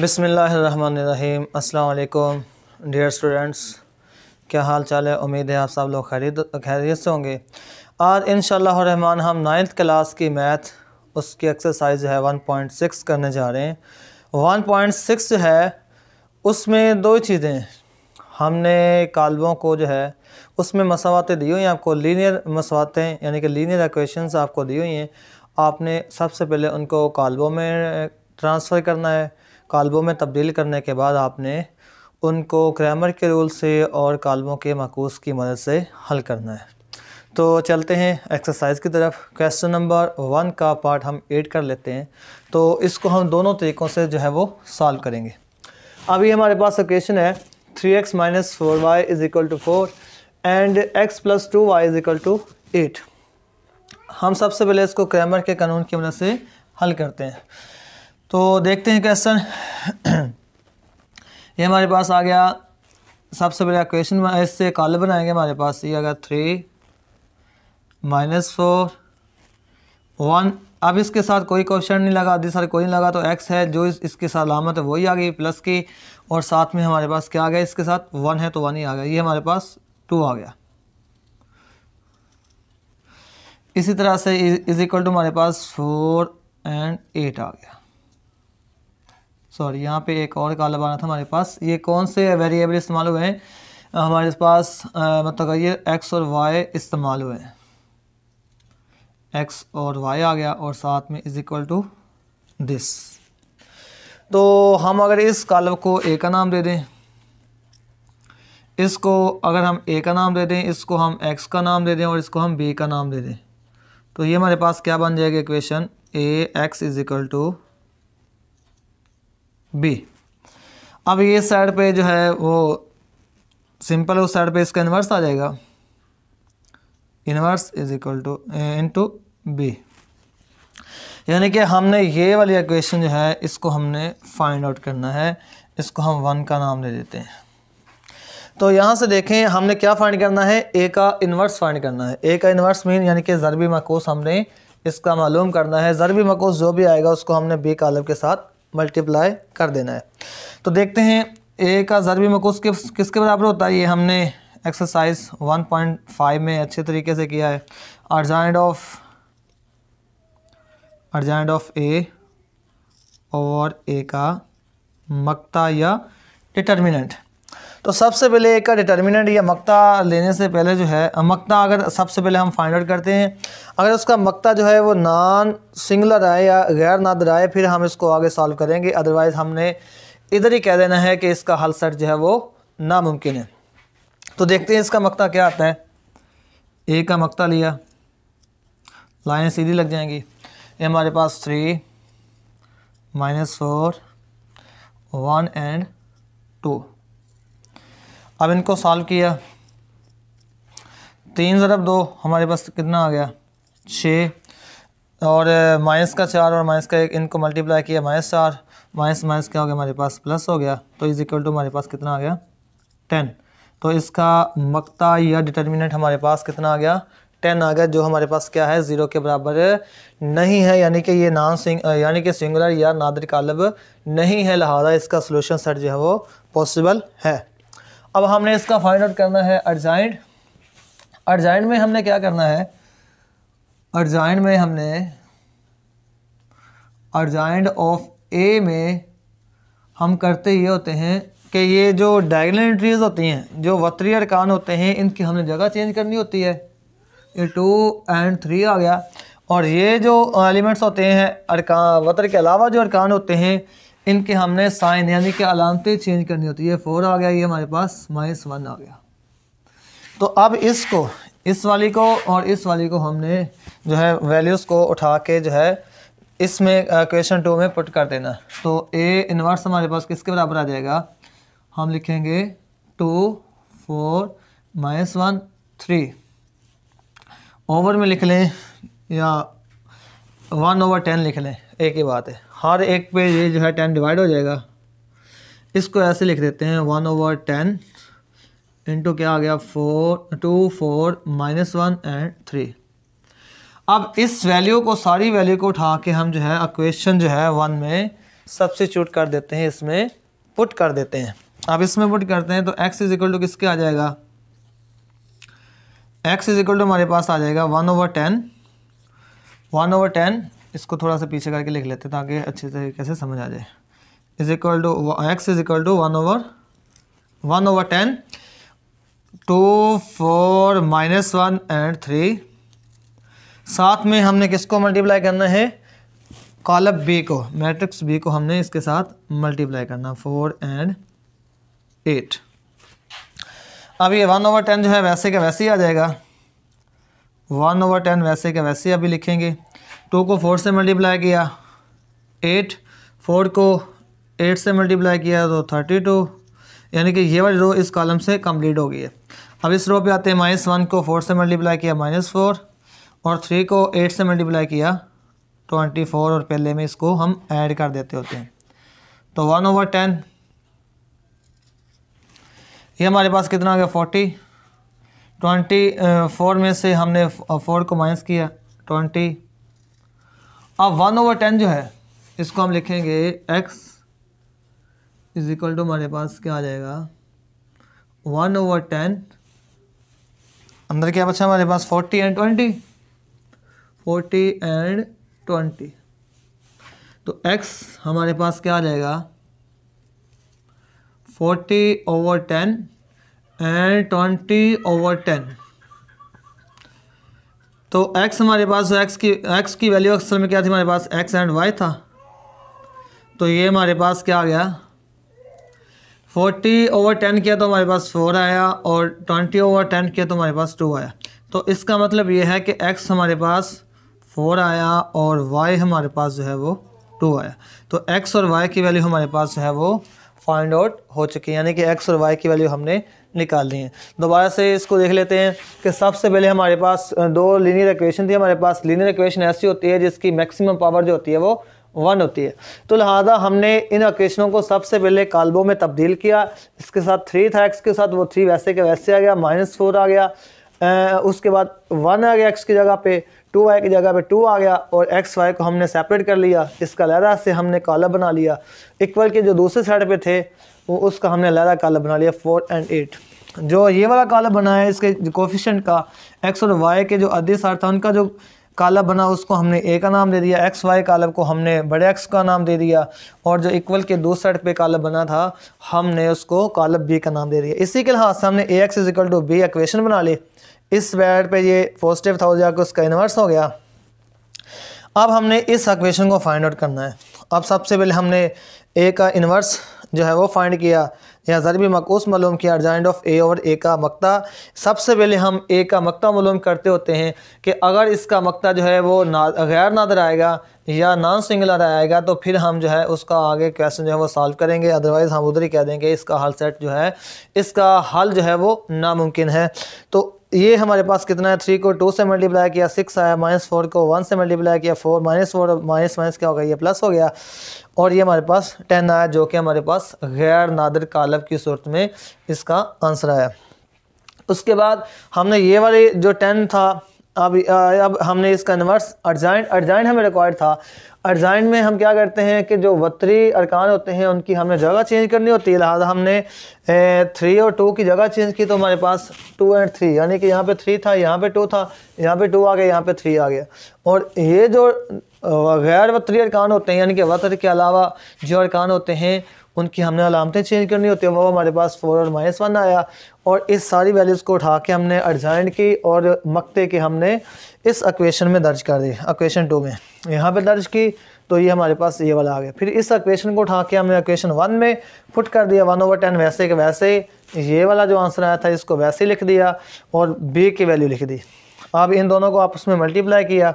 बिसमीम् अल्लाम dear students क्या हाल चाल है उम्मीद है आप सब लोग खरीद खैरियत से होंगे आज इन रहमान हम नाइन्थ क्लास की मैथ उसकी एक्सरसाइज है 1.6 करने जा रहे हैं 1.6 जो है उसमें दो चीज़ें हमने कालबों को जो है उसमें मसावतें दी हुई हैं आपको लीनियर मसावतें यानी कि लीनियर एक्वेशन आपको दी हुई हैं आपने सबसे पहले उनको कालबों में ट्रांसफ़र करना है कालबों में तब्दील करने के बाद आपने उनको क्रैमर के रूल से और कालबों के मकूस की मदद से हल करना है तो चलते हैं एक्सरसाइज की तरफ क्वेश्चन नंबर वन का पार्ट हम एड कर लेते हैं तो इसको हम दोनों तरीक़ों से जो है वो सॉल्व करेंगे अभी हमारे पास क्वेश्चन है three x minus four y is equal to four and x plus two y is equal to eight हम सबसे पहले इसको क्रैमर के कानून की मदद से हल करते हैं तो देखते हैं क्वेश्चन ये हमारे पास आ गया सबसे पहले क्वेश्चन इससे कॉल बनाएंगे हमारे पास ये आ गया थ्री माइनस फोर वन अब इसके साथ कोई क्वेश्चन नहीं लगा आधी सारे कोई नहीं लगा तो एक्स है जो इस, इसके साथ लामत है वही आ गई प्लस की और साथ में हमारे पास क्या आ गया इसके साथ वन है तो वन ही आ गया ये हमारे पास टू आ गया इसी तरह से इज इक्वल टू हमारे पास फोर एंड एट आ गया सॉरी यहाँ पे एक और कालब आना था हमारे पास ये कौन से वेरिएबल इस्तेमाल हुए हैं हमारे पास मतगैर मतलब एक्स और वाई इस्तेमाल हुए हैं एक्स और वाई आ गया और साथ में इज़ इक्वल टू दिस तो हम अगर इस कालब को ए का नाम दे दें इसको अगर हम ए का नाम दे दें इसको हम एक्स का नाम दे दें और इसको हम बी का नाम दे दें तो ये हमारे पास क्या बन जाएगा equation A x is equal to B अब ये साइड पे जो है वो सिंपल उस साइड पे इसका इन्वर्स आ जाएगा inverse is equal to into B यानी कि हमने ये वाली इक्वेशन जो है इसको हमने फाइंड आउट करना है इसको हम वन का नाम ले लेते हैं तो यहाँ से देखें हमने क्या फाइंड करना है ए का इन्वर्स फाइंड करना है ए का इन्वर्स मीन यानी कि ज़रबी मकोस हमने इसका मालूम करना है ज़रबी मकोस जो भी आएगा उसको हमने बी कालब के साथ मल्टीप्लाई कर देना है तो देखते हैं ए का ज़रबी मकूस किस किसके बराबर होता है ये हमने एक्सरसाइज 1.5 में अच्छे तरीके से किया है अर्जाइंड ऑफ अर्जाइंड ऑफ ए और ए का मक्ता या डिटर्मिनेंट तो सबसे पहले एक का डिटर्मिनेंट या मक्ता लेने से पहले जो है मक्ता अगर सबसे पहले हम फाइंड आउट करते हैं अगर उसका मक्ता जो है वो नॉन सिंगलर आए या गैर नादर आए फिर हम इसको आगे सॉल्व करेंगे अदरवाइज़ हमने इधर ही कह देना है कि इसका हल सेट जो है वो नामुमकिन है तो देखते हैं इसका मक्ता क्या आता है ए का मक्ता लिया लाइन सीधी लग जाएंगी ये हमारे पास three minus four one and two अब इनको सॉल्व किया तीन ज़रब दो हमारे पास कितना आ गया छः और माइनस का चार और माइनस का एक इनको मल्टीप्लाई किया माइनस चार माइनस माइनस क्या हो गया हमारे पास प्लस हो गया तो इज इक्वल टू हमारे पास कितना आ गया टेन तो इसका मकता या डिटर्मिनेंट हमारे पास कितना आ गया टेन आ गया जो हमारे पास क्या है ज़ीरो के बराबर नहीं है यानी कि ये नॉन सिंग यानी कि सिंगुलर या नादर नहीं है लिहाजा इसका सोल्यूशन सेट जो है वो पॉसिबल है अब हमने इसका फाइंड आउट करना है अर्जाइंट अर्जाइंट में हमने क्या करना है अर्जाइंट में हमने अर्जाइंट ऑफ ए में हम करते ये होते हैं कि ये जो डायगनल एंट्रीज होती हैं जो वत्री अरकान होते हैं इनकी हमने जगह चेंज करनी होती है ये टू एंड थ्री आ गया और ये जो एलिमेंट्स होते हैं अरकान वतर के अलावा जो अरकान होते हैं इनके हमने साइन यानी कि अलामतें चेंज करनी होती है फोर आ गया ये हमारे पास माइनस वन आ गया तो अब इसको इस वाली को और इस वाली को हमने जो है वैल्यूज़ को उठा के जो है इसमें क्वेश्चन टू में पुट कर देना तो ए इन्वर्स हमारे पास किसके बराबर आ जाएगा हम लिखेंगे two four minus one three over में लिख लें या वन ओवर टेन लिख लें एक ही बात है हर एक पे ये जो है टेन डिवाइड हो जाएगा इसको ऐसे लिख देते हैं वन ओवर टेन इंटू क्या आ गया four two four minus one and three अब इस वैल्यू को सारी वैल्यू को उठा के हम जो है अक्वेशन जो है वन में सब्सिट्यूट कर देते हैं इसमें पुट कर देते हैं अब इसमें पुट करते हैं तो एक्स इज इक्वल टू किसके आ जाएगा एक्स इज इक्वल टू हमारे पास आ जाएगा one over ten one over ten इसको थोड़ा सा पीछे करके लिख लेते हैं ताकि अच्छे तरीके से समझ आ जाए is equal to x is equal to one over one over ten two four minus one and three साथ में हमने किसको मल्टीप्लाई करना है कॉलम बी को मैट्रिक्स बी को हमने इसके साथ मल्टीप्लाई करना फोर एंड एट अब ये वन ओवर टेन जो है वैसे का वैसे ही आ जाएगा वन ओवर टेन वैसे का वैसे अभी लिखेंगे टू को फोर से मल्टीप्लाई किया एट फोर को एट से मल्टीप्लाई किया तो थर्टी टू यानी कि ये वाली रो इस कॉलम से कंप्लीट हो गई है अब इस रो पे आते हैं माइनस वन को फोर से मल्टीप्लाई किया माइनस फोर और थ्री को एट से मल्टीप्लाई किया ट्वेंटी फोर और पहले में इसको हम ऐड कर देते होते हैं तो वन ओवर टेन ये हमारे पास कितना आ गया फोर्टी ट्वेंटी फोर में से हमने फोर को माइनस किया ट्वेंटी अब वन ओवर टेन जो है इसको हम लिखेंगे एक्स इज इक्वल टू हमारे पास क्या आ जाएगा वन ओवर टेन अंदर क्या बचा हमारे पास forty and twenty forty and twenty तो एक्स हमारे पास क्या आ जाएगा forty over ten and twenty over ten तो x हमारे पास तो x की x की वैल्यू एक्सल में क्या थी हमारे पास x एंड y था तो ये हमारे पास क्या आ गया फोर्टी ओवर टेन किया तो हमारे पास फोर आया और ट्वेंटी ओवर टेन किया तो हमारे पास टू आया तो इसका मतलब ये है कि एक्स हमारे पास फोर आया और वाई हमारे पास जो है वो टू आया तो एक्स और वाई की वैल्यू हमारे पास जो है वो फाइंड आउट हो चुकी है यानी कि एक्स और वाई की वैल्यू हमने निकाल दिए दोबारा से इसको देख लेते हैं कि सबसे पहले हमारे पास दो लीनियर इक्वेशन थी हमारे पास लीनियर इक्वेशन ऐसी होती है जिसकी मैक्सिमम पावर जो होती है वो वन होती है तो लिहाजा हमने इन इक्वेशनों को सबसे पहले कालबों में तब्दील किया इसके साथ थ्री था एक्स के साथ वो थ्री वैसे के वैसे आ गया माइनस फोर आ गया आ, उसके बाद वन आ गया एक्स की जगह पे टू वाई की जगह पे टू आ गया और एक्स वाई को हमने सेपरेट कर लिया इसका लहरा से हमने कॉलम बना लिया इक्वल के जो दूसरे साइड पे थे वो उसका हमने अलहदा कॉलम बना लिया फोर एंड एट जो ये वाला काला बना है इसके कोफिशेंट का एक्स और वाई के जो अदिसार था उनका जो काला बना उसको हमने ए का नाम दे दिया एक्स वाई कॉलम को हमने बड़े एक्स का नाम दे दिया और जो इक्वल के दो साइड पे कालब बना था हमने उसको कॉलम बी का नाम दे दिया इसी के लिहाज से हमने A x is equal to B equation बना ली इस बैड पे ये पॉजिटिव था हो जाकर उसका इन्वर्स हो गया अब हमने इस एक्वेशन को फाइंड आउट करना है अब सबसे पहले हमने ए का इन्वर्स जो है वो फाइंड किया या ज़रबी मकूस मालूम किया जॉइंट ऑफ ए और ए का मकता सबसे पहले हम ए का मकता मालूम करते होते हैं कि अगर इसका मकता जो है वो ना गैर नादर आएगा या नॉन सिंगलर आएगा तो फिर हम जो है उसका आगे क्वेश्चन जो है वो सॉल्व करेंगे अदरवाइज़ हम उधर ही कह देंगे इसका हल सेट जो है इसका हल जो है वो नामुमकिन है तो ये हमारे पास कितना है थ्री को टू से मल्टीप्लाई किया सिक्स आया माइनस फोर को वन से मल्टीप्लाई किया four minus four minus minus क्या हो गया ये प्लस हो गया और ये हमारे पास टेन आया जो कि हमारे पास गैर नादर कालब की सूरत में इसका आंसर आया उसके बाद हमने ये वाले जो टेन था अब अब हमने इसका इन्वर्स अर्जाइन अर्जाइन हमें रिक्वायर्ड था अर्जाइन में हम क्या करते हैं कि जो वतरी अरकान होते हैं उनकी हमने जगह चेंज करनी होती है लिहाजा हमने थ्री और टू की जगह चेंज की तो हमारे पास टू एंड थ्री यानी कि यहाँ पे थ्री था यहाँ पे टू था यहाँ पे टू आ गया यहाँ पे थ्री आ गया और ये जो गैर वतरी अरकान होते हैं यानी कि वतर के अलावा जो अरकान होते हैं उनकी हमने अलामतें चेंज करनी होती है वो हमारे पास फोर और माइनस वन आया और इस सारी वैल्यूज़ को उठा के हमने एडजाइंट की और मकते के हमने इस अक्वेशन में दर्ज कर दी अक्वेशन टू में यहाँ पे दर्ज की तो ये हमारे पास ये वाला आ गया फिर इस अक्वेशन को उठा के हमने अक्वेशन वन में फुट कर दिया वन ओवर टेन वैसे के वैसे ये वाला जो आंसर आया था इसको वैसे लिख दिया और बी की वैल्यू लिख दी अब इन दोनों को आपस में मल्टीप्लाई किया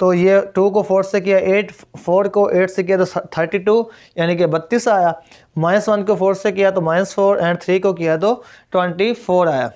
तो ये टू को फोर से किया एट फोर को एट से किया तो थर्टी टू यानी कि बत्तीस आया माइनस वन को फोर से किया तो माइनस फोर एंड थ्री को किया तो ट्वेंटी फोर आया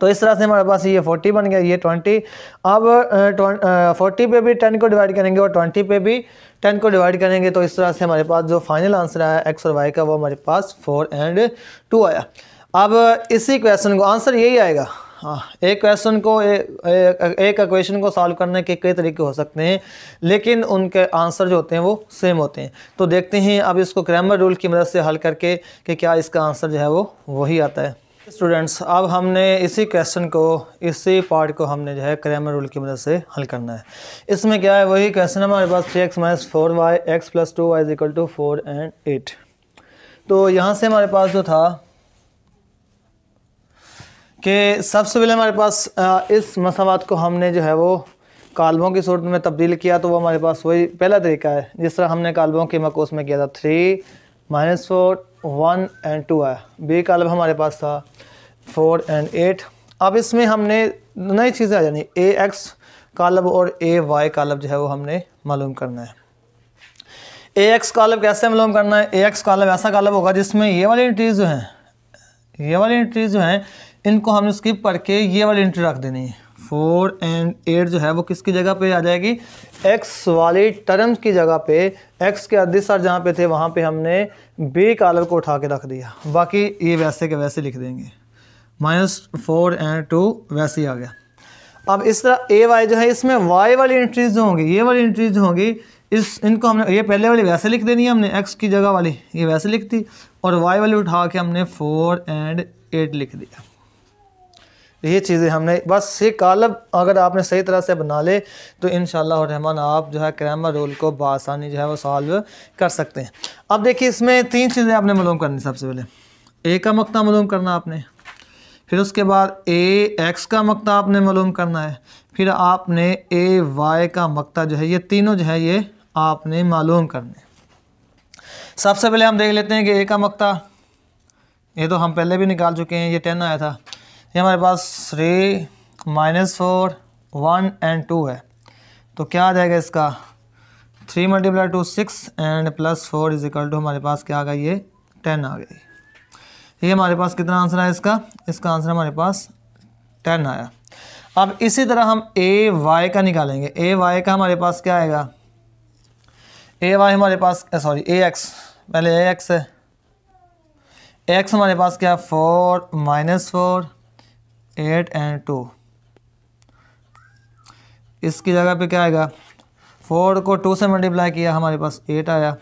तो इस तरह से हमारे पास ये फोर्टी बन गया ये ट्वेंटी अब फोर्टी पे भी टेन को डिवाइड करेंगे और ट्वेंटी पे भी टेन को डिवाइड करेंगे तो इस तरह से हमारे पास जो फाइनल आंसर आया एक्स और वाई का वो हमारे पास फोर एंड टू आया अब इसी क्वेश्चन को आंसर यही आएगा हाँ, एक क्वेश्चन को ए, ए, एक क्वेश्चन को सॉल्व करने के कई तरीके हो सकते हैं लेकिन उनके आंसर जो होते हैं वो सेम होते हैं तो देखते हैं अब इसको क्रैमर रूल की मदद से हल करके कि क्या इसका आंसर जो है वो वही आता है स्टूडेंट्स अब हमने इसी क्वेश्चन को इसी पार्ट को हमने जो है क्रैमर रूल की मदद से हल करना है इसमें क्या है वही क्वेश्चन हमारे पास three x minus four y x plus two y is equal to four and eight तो यहाँ से हमारे पास जो था कि सबसे पहले हमारे पास इस मसावत को हमने जो है वो कालबों की सूरत में तब्दील किया तो वो हमारे पास वही पहला तरीका है जिस तरह हमने कालबों के मकोस में किया था three minus four one and two आया बी कालब हमारे पास था फोर एंड एट अब इसमें हमने नई चीज़ें आ जानी ए एक्स कालब और ए वाई कालब जो है वो हमने मालूम करना है ए एक्स कालब कैसे मालूम करना है ए एक्स कालब ऐसा कालब होगा जिसमें ये वाली एंट्रीज जो हैं ये वाली एंट्रीज जो हैं इनको हमने स्किप करके ये वाली एंट्री रख देनी है फोर एंड एट जो है वो किसकी जगह पे आ जाएगी एक्स वाली टर्म्स की जगह पे एक्स के सर जहाँ पे थे वहाँ पे हमने बी कॉलर को उठा के रख दिया बाकी ये वैसे के वैसे लिख देंगे माइनस फोर एंड टू वैसे ही आ गया अब इस तरह ए वाई जो है इसमें वाई वाली एंट्रीज जो होंगी ये वाली एंट्रीज जो होंगी इस इनको हमने ये पहले वाली वैसे लिख देनी है हमने एक्स की जगह वाली ये वैसे लिख दी और वाई वाली उठा के हमने फोर एंड एट लिख दिया ये चीज़ें हमने बस ये कालब अगर आपने सही तरह से बना ले तो इन रहमान आप जो है क्रैमर रोल को बसानी जो है वो सॉल्व कर सकते हैं अब देखिए इसमें तीन चीज़ें आपने मालूम करनी सबसे पहले ए का मकता मालूम करना आपने फिर उसके बाद ए एक्स का मकता आपने मालूम करना है फिर आपने ए वाई का मकता जो है ये तीनों जो है ये आपने मालूम करने सबसे पहले हम देख लेते हैं कि ए का मकता ये तो हम पहले भी निकाल चुके हैं ये टेन आया था ये हमारे पास three minus four one and two है तो क्या आ जाएगा इसका three multiply two six and plus four is equal to हमारे पास क्या आ गई ये टेन आ गई ये हमारे पास कितना आंसर आया इसका इसका आंसर हमारे पास टेन आया अब इसी तरह हम ए वाई का निकालेंगे ए वाई का हमारे पास क्या आएगा ए वाई हमारे पास सॉरी ए एक्स पहले ए एक्स है एक्स हमारे पास क्या four minus four eight and two इसकी जगह पे क्या आएगा फोर को टू से मल्टीप्लाई किया हमारे पास एट आया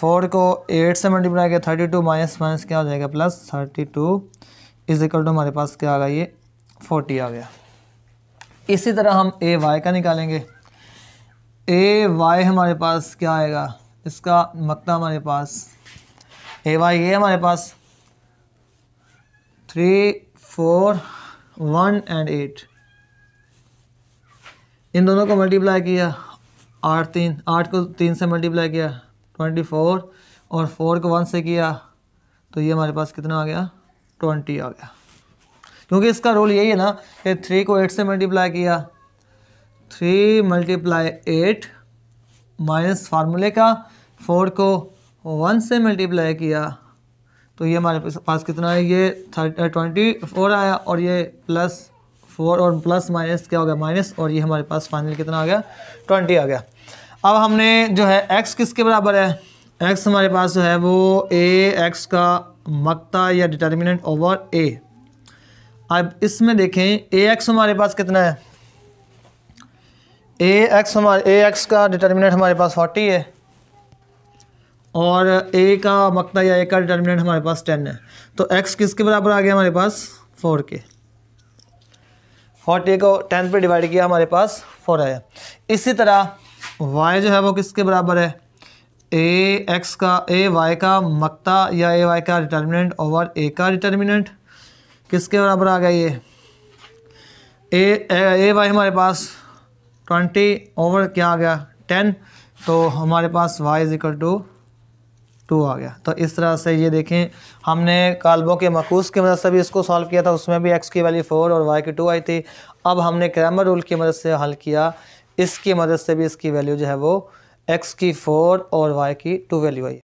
फोर को एट से मल्टीप्लाई किया थर्टी टू माइनस माइनस क्या हो जाएगा plus thirty two is equal to हमारे पास क्या आ गया ये फोर्टी आ गया इसी तरह हम ए वाई का निकालेंगे ए वाई हमारे पास क्या आएगा इसका मकता मतलब हमारे पास ए वाई ये हमारे पास three four one and eight इन दोनों को मल्टीप्लाई किया आठ तीन आठ को तीन से मल्टीप्लाई किया ट्वेंटी फोर और फोर को वन से किया तो ये हमारे पास कितना आ गया ट्वेंटी आ गया क्योंकि इसका रोल यही है ना कि थ्री को एट से मल्टीप्लाई किया थ्री मल्टीप्लाई एट माइनस फार्मूले का फोर को वन से मल्टीप्लाई किया तो ये हमारे पास कितना है ये ट्वेंटी फोर uh, आया और ये प्लस फोर और प्लस माइनस क्या हो गया माइनस और ये हमारे पास फाइनल कितना आ गया ट्वेंटी आ गया अब हमने जो है एक्स किसके बराबर है एक्स हमारे पास जो है वो ए एक्स का मक्ता या डिटर्मिनेंट ओवर ए अब इसमें देखें ए एक्स हमारे पास कितना है ए एक्स हमारे ए एक्स का डिटर्मिनेंट हमारे पास फोर्टी है और ए का मकता या ए का डिटर्मिनेंट हमारे पास टेन है तो एक्स किसके बराबर आ गया हमारे पास फोर के फोर्टी को टेन पे डिवाइड किया हमारे पास फोर आया इसी तरह वाई जो है वो किसके बराबर है ए एक्स का ए वाई का मकता या ए वाई का डिटर्मिनेंट ओवर ए का डिटर्मिनेंट किसके बराबर आ गया ये ए ए वाई हमारे पास ट्वेंटी ओवर क्या आ गया टेन तो हमारे पास Y is equal to two आ गया तो इस तरह से ये देखें हमने कालबों के मकूस की मदद से भी इसको सॉल्व किया था उसमें भी एक्स की वैल्यू फोर और वाई की टू आई थी अब हमने क्रैमर रूल की मदद से हल किया इसकी मदद से भी इसकी वैल्यू जो है वो एक्स की फ़ोर और वाई की टू वैल्यू आई